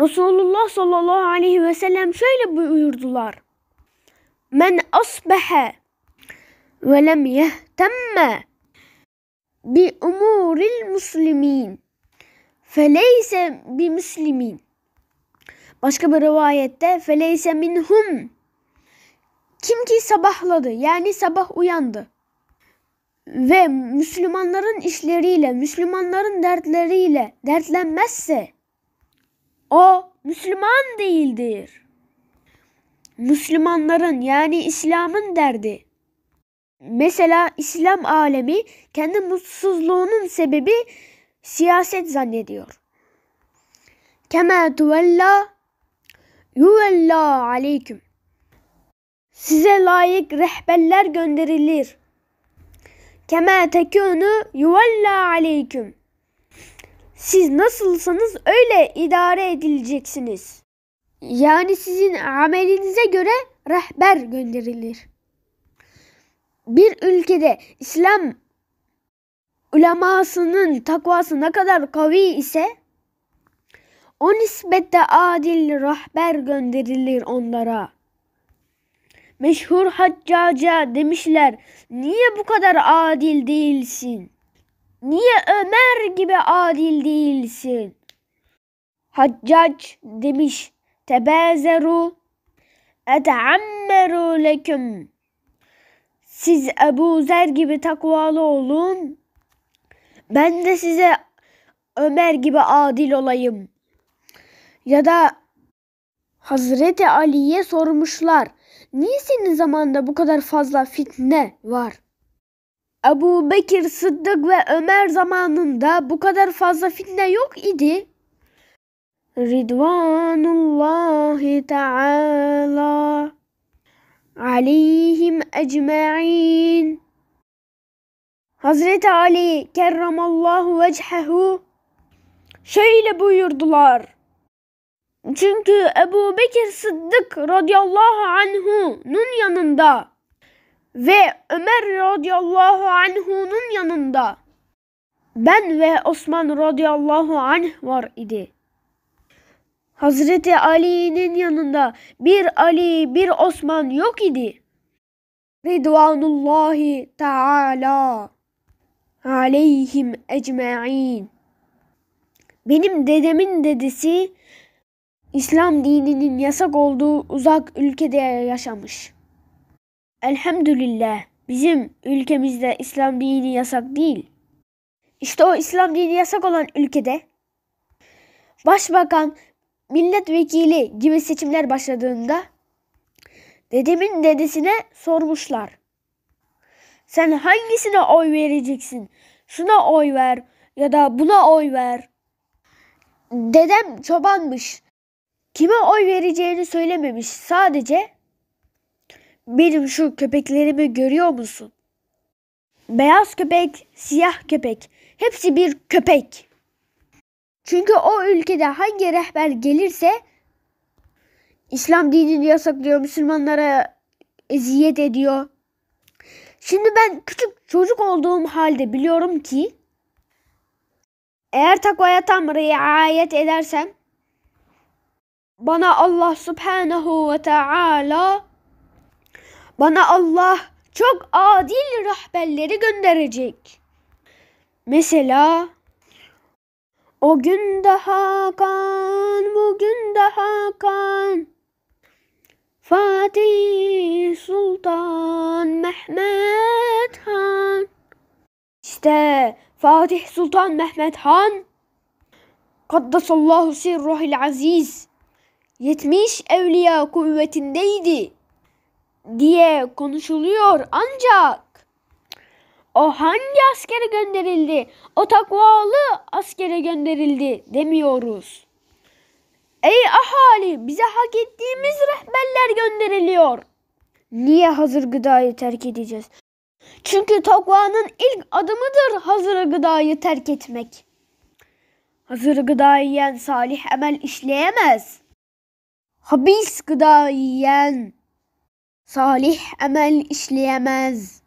Resulullah sallallahu aleyhi ve sellem şöyle buyurdular. Men asbehe ve lem yehtemme bi umuril muslimin feleyse bi muslimin. Başka bir rivayette feleyse minhum. Kim ki sabahladı yani sabah uyandı ve Müslümanların işleriyle, Müslümanların dertleriyle dertlenmezse o Müslüman değildir. Müslümanların yani İslam'ın derdi. Mesela İslam alemi kendi mutsuzluğunun sebebi siyaset zannediyor. Kema tuvella yuvella aleyküm. Size layık rehberler gönderilir. Kema tekunu yuvella aleyküm. Siz nasılsanız öyle idare edileceksiniz. Yani sizin amelinize göre rehber gönderilir. Bir ülkede İslam ulemasının takvası ne kadar kavi ise o nispette adil rehber gönderilir onlara. Meşhur haccaca demişler, niye bu kadar adil değilsin?'' Niye Ömer gibi adil değilsin? Haccac demiş. Tebezeru eteammeru leküm. Siz Ebu Zer gibi takvalı olun. Ben de size Ömer gibi adil olayım. Ya da Hazreti Ali'ye sormuşlar. Niye senin zamanda bu kadar fazla fitne var? Ebu Bekir, Sıddık ve Ömer zamanında bu kadar fazla fitne yok idi. Ridvanullahi Teala aleyhim ecma'in. Hazreti Ali kerramallahu vechehu şöyle buyurdular. Çünkü Ebu Bekir Sıddık radıyallahu anhu'nun yanında ve Ömer radıyallahu anhu'nun yanında ben ve Osman radıyallahu anh var idi. Hazreti Ali'nin yanında bir Ali bir Osman yok idi. Ridvanullahi Teala aleyhim ecmain. Benim dedemin dedesi İslam dininin yasak olduğu uzak ülkede yaşamış. Elhamdülillah bizim ülkemizde İslam dini yasak değil. İşte o İslam dini yasak olan ülkede başbakan, milletvekili gibi seçimler başladığında dedemin dedesine sormuşlar. Sen hangisine oy vereceksin? Şuna oy ver ya da buna oy ver. Dedem çobanmış. Kime oy vereceğini söylememiş. Sadece benim şu köpeklerimi görüyor musun? Beyaz köpek, siyah köpek. Hepsi bir köpek. Çünkü o ülkede hangi rehber gelirse İslam dinini yasaklıyor, Müslümanlara eziyet ediyor. Şimdi ben küçük çocuk olduğum halde biliyorum ki eğer takvaya tam riayet edersem bana Allah Subhanahu ve Taala bana Allah çok adil rahberleri gönderecek. Mesela o gün de Hakan, bugün de Hakan. Fatih Sultan Mehmet Han. İşte Fatih Sultan Mehmet Han. Kaddesallahu sirruhil aziz. Yetmiş evliya kuvvetindeydi diye konuşuluyor ancak o hangi askere gönderildi? O takvalı askere gönderildi demiyoruz. Ey ahali bize hak ettiğimiz rehberler gönderiliyor. Niye hazır gıdayı terk edeceğiz? Çünkü takvanın ilk adımıdır hazır gıdayı terk etmek. Hazır gıdayı yiyen salih emel işleyemez. Habis gıdayı yiyen salih amel işleyemez.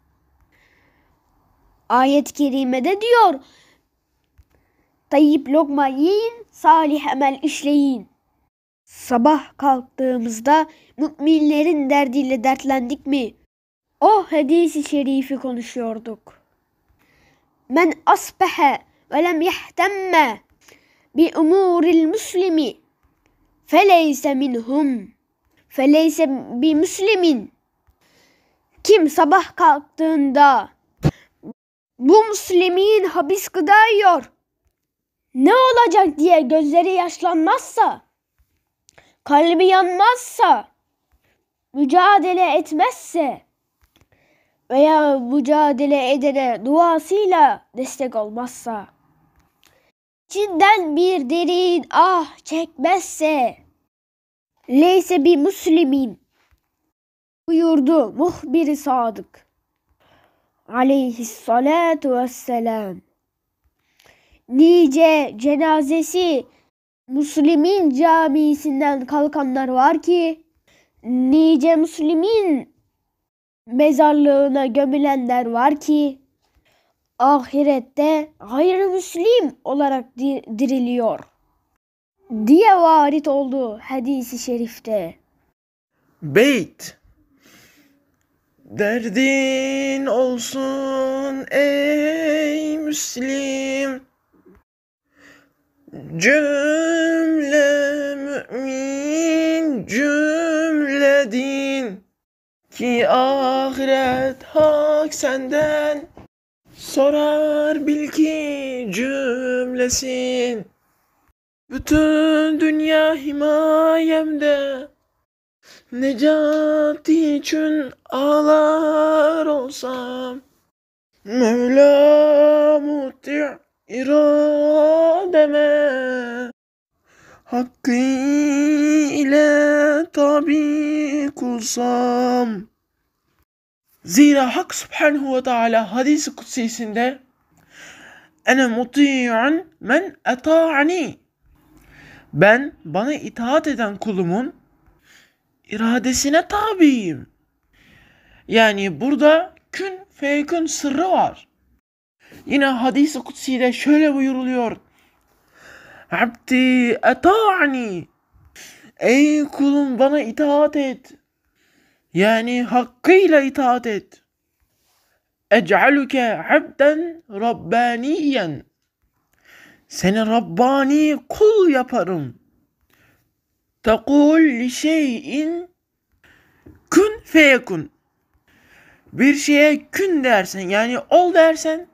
Ayet-i kerimede diyor. Tayyip lokma yiyin, salih amel işleyin. Sabah kalktığımızda müminlerin derdiyle dertlendik mi? O hadisi şerifi konuşuyorduk. Men asbehe ve lem yehtemme bi umuril muslimi feleyse minhum. Feleyse bir Müslümin. Kim sabah kalktığında bu Müslümin habis gıda yiyor. Ne olacak diye gözleri yaşlanmazsa, kalbi yanmazsa, mücadele etmezse veya mücadele edene duasıyla destek olmazsa, içinden bir derin ah çekmezse, Leyse bir Müslümin buyurdu muhbiri sadık aleyhissalatu vesselam. Nice cenazesi Müslümin camisinden kalkanlar var ki nice Müslümin mezarlığına gömülenler var ki ahirette gayrimüslim olarak diriliyor diye varit oldu hadisi şerifte. Beyt Derdin olsun ey Müslim Cümle mümin cümle din Ki ahiret hak senden Sorar bil ki cümlesin bütün dünya himayemde Necati için ağlar olsam Mevla muti irademe Hakkı ile tabi kulsam Zira Hak Subhanahu ve Teala hadis-i kutsisinde Ene muti'un men eta'ani ben bana itaat eden kulumun iradesine tabiyim. Yani burada kün fekün sırrı var. Yine hadis-i kutsi'de şöyle buyuruluyor. Abdi eta'ni. Ey kulum bana itaat et. Yani hakkıyla itaat et. Ec'aluke abden rabbaniyen. Seni Rabbani kul yaparım. Tekul li şeyin kün feyekun. Bir şeye kün dersen yani ol dersen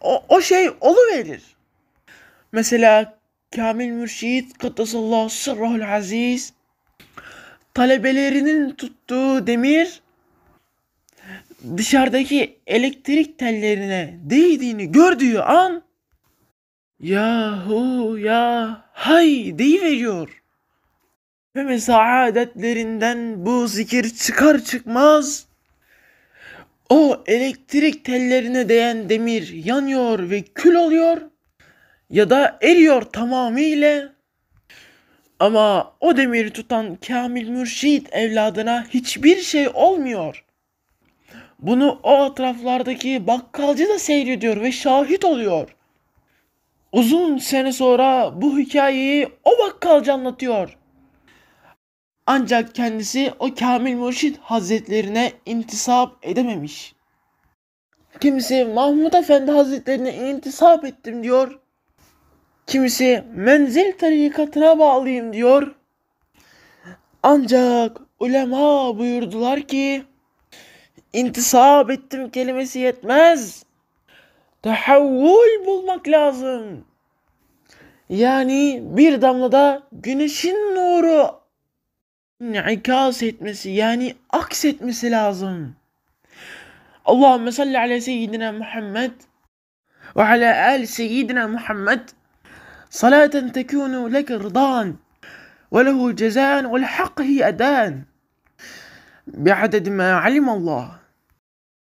o, o şey verir. Mesela Kamil Mürşid Kuddusallahu Sırrahul Aziz talebelerinin tuttuğu demir dışarıdaki elektrik tellerine değdiğini gördüğü an Yahu ya hay deyiveriyor. Ve mesaadetlerinden bu zikir çıkar çıkmaz o elektrik tellerine değen demir yanıyor ve kül oluyor ya da eriyor tamamıyla. Ama o demiri tutan Kamil Mürşit evladına hiçbir şey olmuyor. Bunu o atraflardaki bakkalcı da seyrediyor ve şahit oluyor. Uzun sene sonra bu hikayeyi o bakkalcı anlatıyor. Ancak kendisi o Kamil Mürşit Hazretlerine intisap edememiş. Kimisi Mahmud Efendi Hazretlerine intisap ettim diyor. Kimisi menzil tarikatına bağlıyım diyor. Ancak ulema buyurdular ki intisap ettim kelimesi yetmez. Tehevvül bulmak lazım. Yani bir damlada güneşin nuru ikas etmesi yani aksetmesi lazım. Allahümme salli ala seyyidina Muhammed ve ala al seyyidina Muhammed salaten tekunu leke rıdan ve lehu cezan vel hakhi edan bi'adedi ma alim Allah.